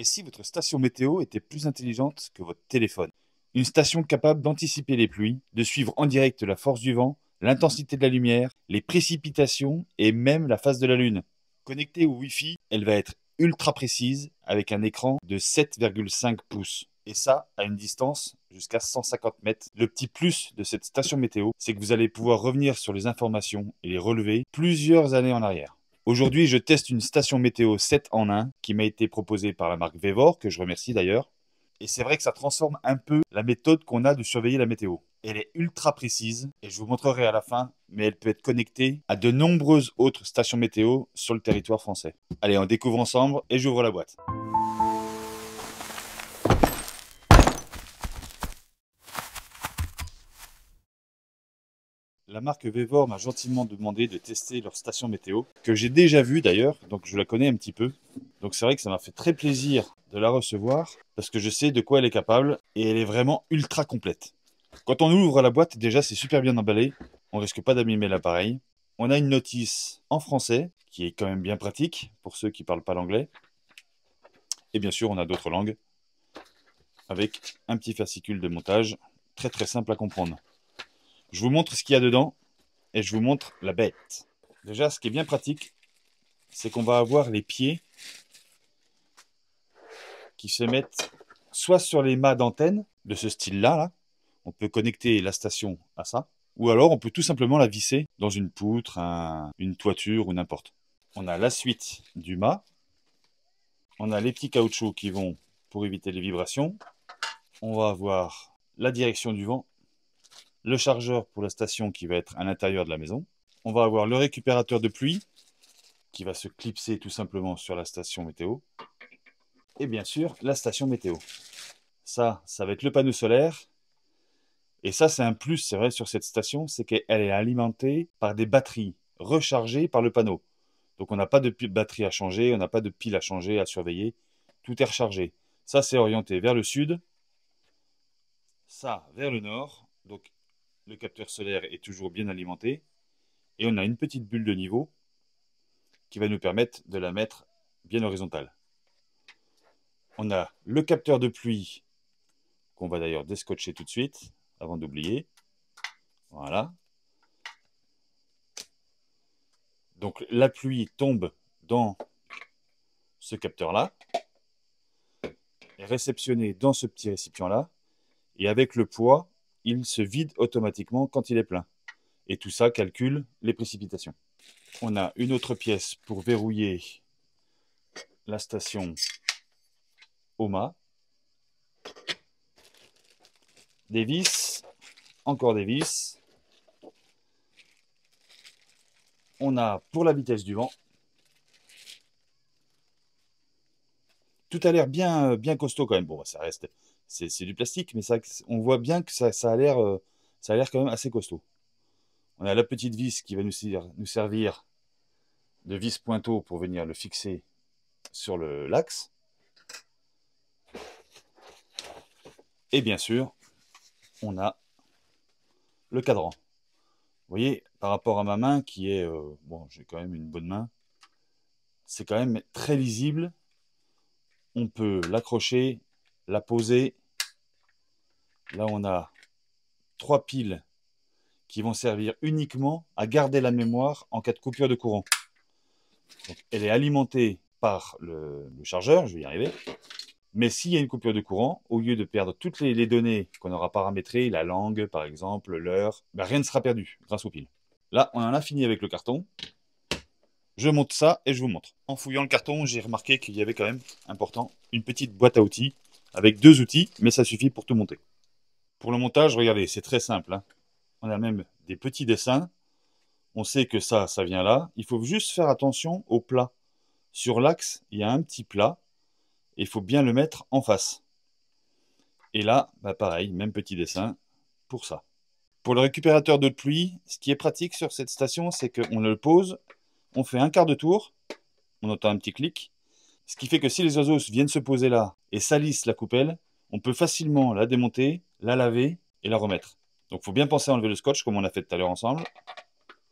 Et si votre station météo était plus intelligente que votre téléphone Une station capable d'anticiper les pluies, de suivre en direct la force du vent, l'intensité de la lumière, les précipitations et même la phase de la Lune. Connectée au Wi-Fi, elle va être ultra précise avec un écran de 7,5 pouces. Et ça, à une distance jusqu'à 150 mètres. Le petit plus de cette station météo, c'est que vous allez pouvoir revenir sur les informations et les relever plusieurs années en arrière. Aujourd'hui, je teste une station météo 7 en 1 qui m'a été proposée par la marque Vevor, que je remercie d'ailleurs. Et c'est vrai que ça transforme un peu la méthode qu'on a de surveiller la météo. Elle est ultra précise et je vous montrerai à la fin, mais elle peut être connectée à de nombreuses autres stations météo sur le territoire français. Allez, on découvre ensemble et j'ouvre la boîte. la marque Vevor m'a gentiment demandé de tester leur station météo, que j'ai déjà vue d'ailleurs, donc je la connais un petit peu. Donc c'est vrai que ça m'a fait très plaisir de la recevoir, parce que je sais de quoi elle est capable, et elle est vraiment ultra complète. Quand on ouvre la boîte, déjà c'est super bien emballé, on risque pas d'abîmer l'appareil. On a une notice en français, qui est quand même bien pratique pour ceux qui ne parlent pas l'anglais. Et bien sûr, on a d'autres langues, avec un petit fascicule de montage, très très simple à comprendre. Je vous montre ce qu'il y a dedans et je vous montre la bête. Déjà, ce qui est bien pratique, c'est qu'on va avoir les pieds qui se mettent soit sur les mâts d'antenne de ce style-là, là. on peut connecter la station à ça, ou alors on peut tout simplement la visser dans une poutre, une toiture ou n'importe. On a la suite du mât, on a les petits caoutchoucs qui vont pour éviter les vibrations, on va avoir la direction du vent le chargeur pour la station qui va être à l'intérieur de la maison. On va avoir le récupérateur de pluie qui va se clipser tout simplement sur la station météo. Et bien sûr, la station météo. Ça, ça va être le panneau solaire. Et ça, c'est un plus, c'est vrai, sur cette station, c'est qu'elle est alimentée par des batteries rechargées par le panneau. Donc on n'a pas de batterie à changer, on n'a pas de pile à changer, à surveiller. Tout est rechargé. Ça, c'est orienté vers le sud. Ça, vers le nord. Donc le capteur solaire est toujours bien alimenté et on a une petite bulle de niveau qui va nous permettre de la mettre bien horizontale. On a le capteur de pluie qu'on va d'ailleurs descotcher tout de suite avant d'oublier. Voilà. Donc la pluie tombe dans ce capteur-là, est réceptionnée dans ce petit récipient-là, et avec le poids, il se vide automatiquement quand il est plein. Et tout ça calcule les précipitations. On a une autre pièce pour verrouiller la station au Des vis, encore des vis. On a pour la vitesse du vent. Tout a l'air bien, bien costaud quand même. Bon, bah, ça reste c'est du plastique, mais ça, on voit bien que euh, ça, a l'air quand même assez costaud. On a la petite vis qui va nous, servir de vis pointeau pour venir le fixer sur l'axe. Et bien sûr, on a le cadran. Vous voyez, par rapport à ma main qui est... Euh, bon, j'ai quand même une bonne main. C'est quand même très lisible. On peut l'accrocher, la poser, Là, on a trois piles qui vont servir uniquement à garder la mémoire en cas de coupure de courant. elle est alimentée par le, chargeur, je vais y arriver. Mais s'il y a une coupure de courant, au lieu de perdre toutes les, données qu'on aura paramétrées, la langue par exemple, l'heure, ben, rien ne sera perdu grâce aux piles. Là, on en a fini avec le carton. Je monte ça et je vous montre. En fouillant le carton, j'ai remarqué qu'il y avait quand même, important, une petite boîte à outils avec deux outils, mais ça suffit pour tout monter. Pour le montage, regardez, c'est très simple. Hein. On a même des petits dessins. On sait que ça, ça vient là. Il faut juste faire attention au plat. Sur l'axe, il y a un petit plat. Et il faut bien le mettre en face. Et là, bah, pareil, même petit dessin pour ça. Pour le récupérateur d'eau de pluie, ce qui est pratique sur cette station, c'est qu'on le pose, on fait un quart de tour, on entend un petit clic, ce qui fait que si les oiseaux viennent se poser là et salissent la coupelle, on peut facilement la démonter la laver et la remettre. Donc il faut bien penser à enlever le scotch comme on a fait tout à l'heure ensemble.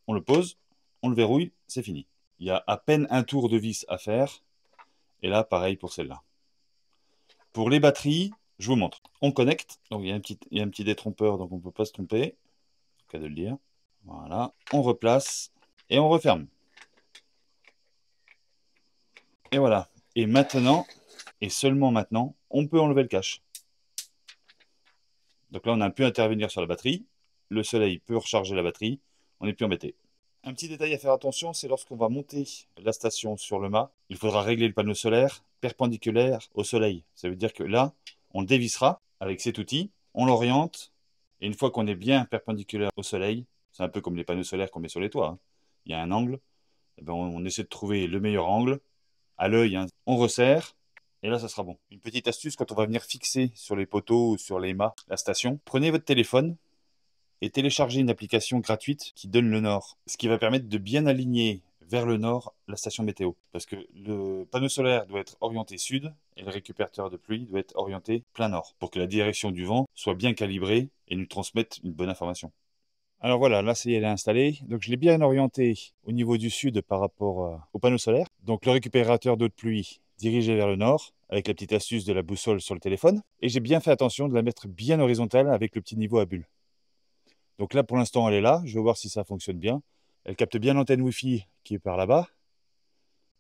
On le pose, on le verrouille, c'est fini. Il y a à peine un tour de vis à faire. Et là, pareil pour celle-là. Pour les batteries, je vous montre. On connecte. Donc il y a un petit, un petit détrompeur, donc on ne peut pas se tromper. cas de le dire. Voilà. On replace et on referme. Et voilà. Et maintenant, et seulement maintenant, on peut enlever le cache. Donc là, on a pu intervenir sur la batterie. Le soleil peut recharger la batterie. On n'est plus embêté. Un petit détail à faire attention, c'est lorsqu'on va monter la station sur le mât, il faudra régler le panneau solaire perpendiculaire au soleil. Ça veut dire que là, on le dévissera avec cet outil, on l'oriente, et une fois qu'on est bien perpendiculaire au soleil, c'est un peu comme les panneaux solaires qu'on met sur les toits, hein. il y a un angle, eh ben, on, essaie de trouver le meilleur angle, à l'œil, hein, on resserre, et là, ça sera bon. Une petite astuce, quand on va venir fixer sur les poteaux ou sur les mâts la station, prenez votre téléphone et téléchargez une application gratuite qui donne le nord. Ce qui va permettre de bien aligner vers le nord la station météo. Parce que le panneau solaire doit être orienté sud et le récupérateur de pluie doit être orienté plein nord. Pour que la direction du vent soit bien calibrée et nous transmette une bonne information. Alors voilà, là, c'est elle est installée. Donc je l'ai bien orienté au niveau du sud par rapport euh, au panneau solaire. Donc le récupérateur d'eau de pluie dirigée vers le nord, avec la petite astuce de la boussole sur le téléphone, et j'ai bien fait attention de la mettre bien horizontale avec le petit niveau à bulle. Donc là, pour l'instant, elle est là, je vais voir si ça fonctionne bien. Elle capte bien l'antenne Wi-Fi qui est par là-bas.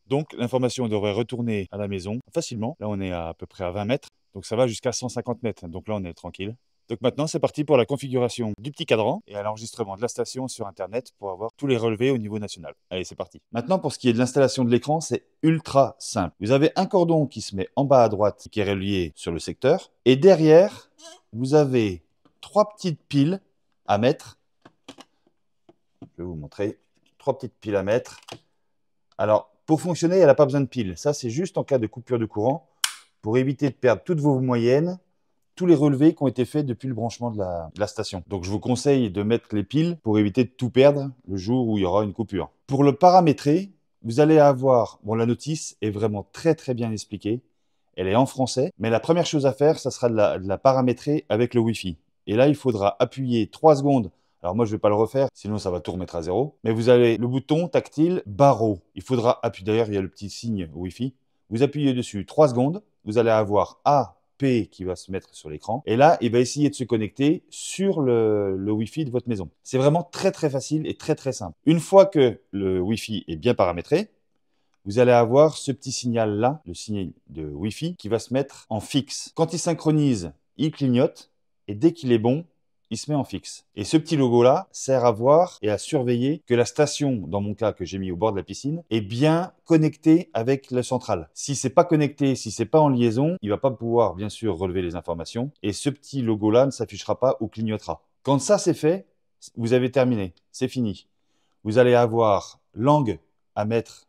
Donc l'information devrait retourner à la maison facilement. Là, on est à, à peu près à 20 mètres, donc ça va jusqu'à 150 mètres, donc là, on est tranquille. Donc maintenant, c'est parti pour la configuration du petit cadran et à l'enregistrement de la station sur Internet pour avoir tous les relevés au niveau national. Allez, c'est parti. Maintenant, pour ce qui est de l'installation de l'écran, c'est ultra simple. Vous avez un cordon qui se met en bas à droite, qui est relié sur le secteur. Et derrière, vous avez trois petites piles à mettre. Je vais vous montrer. Trois petites piles à mettre. Alors, pour fonctionner, elle n'a pas besoin de piles. Ça, c'est juste en cas de coupure de courant pour éviter de perdre toutes vos moyennes tous les relevés qui ont été faits depuis le branchement de la, station. Donc je vous conseille de mettre les piles pour éviter de tout perdre le jour où il y aura une coupure. Pour le paramétrer, vous allez avoir, bon la notice est vraiment très très bien expliquée, elle est en français, mais la première chose à faire, ça sera de la, paramétrer avec le Wi-Fi. Et là, il faudra appuyer 3 secondes alors moi, je ne vais pas le refaire, sinon ça va tout remettre à zéro. Mais vous avez le bouton tactile barreau. Il faudra appuyer, d'ailleurs, il y a le petit signe Wi-Fi. Vous appuyez dessus 3 secondes, vous allez avoir A qui va se mettre sur l'écran. Et là, il va essayer de se connecter sur le, le Wi-Fi de votre maison. C'est vraiment très très facile et très très simple. Une fois que le Wi-Fi est bien paramétré, vous allez avoir ce petit signal-là, le signal de Wi-Fi, qui va se mettre en fixe. Quand il synchronise, il clignote, et dès qu'il est bon, il se met en fixe. Et ce petit logo-là sert à voir et à surveiller que la station, dans mon cas que j'ai mis au bord de la piscine, est bien connectée avec la centrale. Si c'est pas connecté, si c'est pas en liaison, il va pas pouvoir bien sûr relever les informations et ce petit logo-là ne s'affichera pas ou clignotera. Quand ça c'est fait, vous avez terminé, c'est fini. Vous allez avoir langue à mettre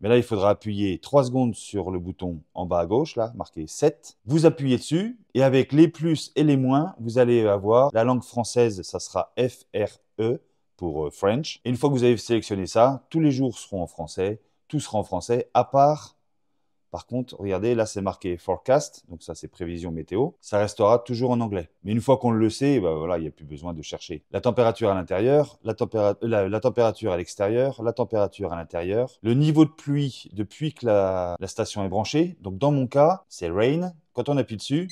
mais là, il faudra appuyer 3 secondes sur le bouton en bas à gauche, là, marqué 7. Vous appuyez dessus et avec les plus et les moins, vous allez avoir la langue française, ça sera F-R-E pour euh, French. Et une fois que vous avez sélectionné ça, tous les jours seront en français, tout sera en français, à part par contre, regardez, là c'est marqué forecast, donc ça c'est prévision météo. Ça restera toujours en anglais. Mais une fois qu'on le sait, bah, voilà, il n'y a plus besoin de chercher. La température à l'intérieur, la, température à l'extérieur, la température à l'intérieur, le niveau de pluie depuis que la, la station est branchée. Donc dans mon cas, c'est rain. Quand on appuie dessus,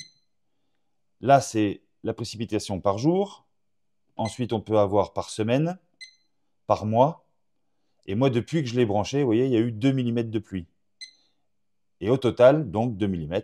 là c'est la précipitation par jour. Ensuite, on peut avoir par semaine, par mois. Et moi, depuis que je l'ai branché, vous voyez, il y a eu 2 mm de pluie. Et au total, donc 2 mm.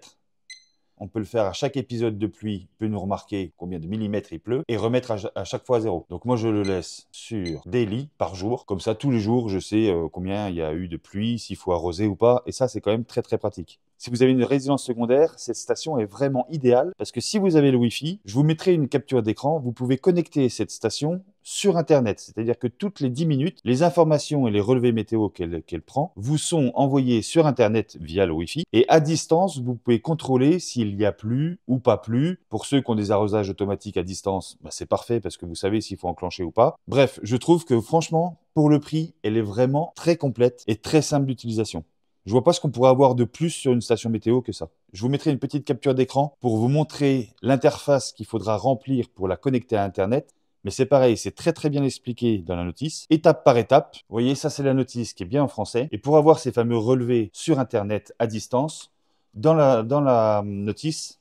On peut le faire à chaque épisode de pluie, on peut nous remarquer combien de millimètres il pleut et remettre à, chaque fois à zéro. Donc moi je le laisse sur daily par jour, comme ça tous les jours je sais euh, combien il y a eu de pluie, s'il faut arroser ou pas, et ça c'est quand même très très pratique. Si vous avez une résidence secondaire, cette station est vraiment idéale parce que si vous avez le Wi-Fi, je vous mettrai une capture d'écran, vous pouvez connecter cette station sur Internet. C'est-à-dire que toutes les 10 minutes, les informations et les relevés météo qu'elle prend vous sont envoyés sur Internet via le Wi-Fi. Et à distance, vous pouvez contrôler s'il y a plus ou pas plu. Pour ceux qui ont des arrosages automatiques à distance, bah, c'est parfait parce que vous savez s'il faut enclencher ou pas. Bref, je trouve que franchement, pour le prix, elle est vraiment très complète et très simple d'utilisation. Je vois pas ce qu'on pourrait avoir de plus sur une station météo que ça. Je vous mettrai une petite capture d'écran pour vous montrer l'interface qu'il faudra remplir pour la connecter à Internet mais c'est pareil, c'est très très bien expliqué dans la notice, étape par étape. Vous voyez, ça c'est la notice qui est bien en français. Et pour avoir ces fameux relevés sur Internet à distance, dans la, dans la hum, notice,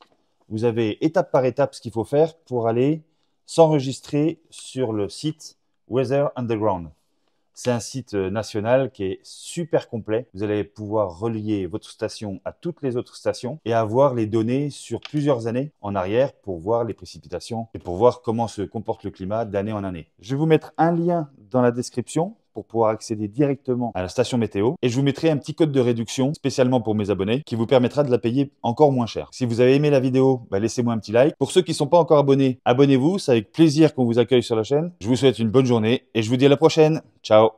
vous avez étape par étape ce qu'il faut faire pour aller s'enregistrer sur le site Weather Underground. C'est un site euh, national qui est super complet. Vous allez pouvoir relier votre station à toutes les autres stations et avoir les données sur plusieurs années en arrière pour voir les précipitations et pour voir comment se comporte le climat d'année en année. Je vais vous mettre un lien dans la description pour pouvoir accéder directement à la station météo. Et je vous mettrai un petit code de réduction spécialement pour mes abonnés qui vous permettra de la payer encore moins cher. Si vous avez aimé la vidéo, bah, laissez-moi un petit like. Pour ceux qui ne sont pas encore abonnés, abonnez-vous. C'est avec plaisir qu'on vous accueille sur la chaîne. Je vous souhaite une bonne journée et je vous dis à la prochaine. Ciao